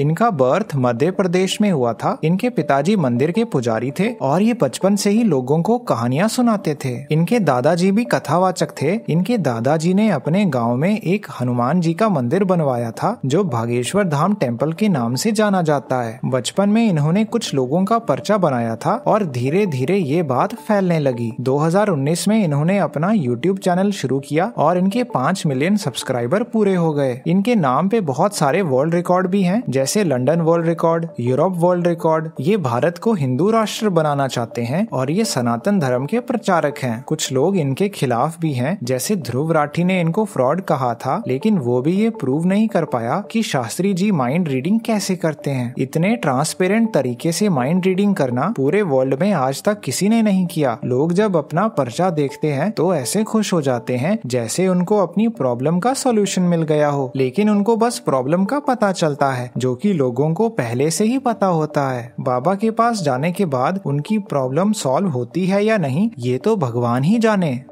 इनका बर्थ मध्य प्रदेश में हुआ था इनके पिताजी मंदिर के पुजारी थे और ये बचपन से ही लोगों को कहानियां सुनाते थे इनके दादाजी भी कथावाचक थे इनके दादाजी ने अपने गांव में एक हनुमान जी का मंदिर बनवाया था जो भागेश्वर धाम टेम्पल के नाम से जाना जाता है बचपन में इन्होंने कुछ लोगों का पर्चा बनाया था और धीरे धीरे ये बात फैलने लगी दो में इन्होंने अपना यूट्यूब चैनल शुरू किया और इनके पाँच मिलियन सब्सक्राइबर पूरे हो गए इनके नाम पे बहुत सारे वर्ल्ड रिकॉर्ड भी है जैसे London world record Europe world record ये भारत को हिंदू राष्ट्र बनाना चाहते हैं और ये सनातन धर्म के प्रचारक हैं कुछ लोग इनके खिलाफ भी हैं जैसे ध्रुव राठी ने इनको फ्रॉड कहा था लेकिन वो भी ये प्रूव नहीं कर पाया कि शास्त्री जी माइंड रीडिंग कैसे करते हैं इतने ट्रांसपेरेंट तरीके से माइंड रीडिंग करना पूरे वर्ल्ड में आज तक किसी ने नहीं किया लोग जब अपना पर्चा देखते हैं तो ऐसे खुश हो जाते हैं जैसे उनको अपनी प्रॉब्लम का सोल्यूशन मिल गया हो लेकिन उनको बस प्रॉब्लम का पता चलता है जो कि लोगों को पहले से ही पता होता है बाबा के पास जाने के बाद उनकी प्रॉब्लम सॉल्व होती है या नहीं ये तो भगवान ही जाने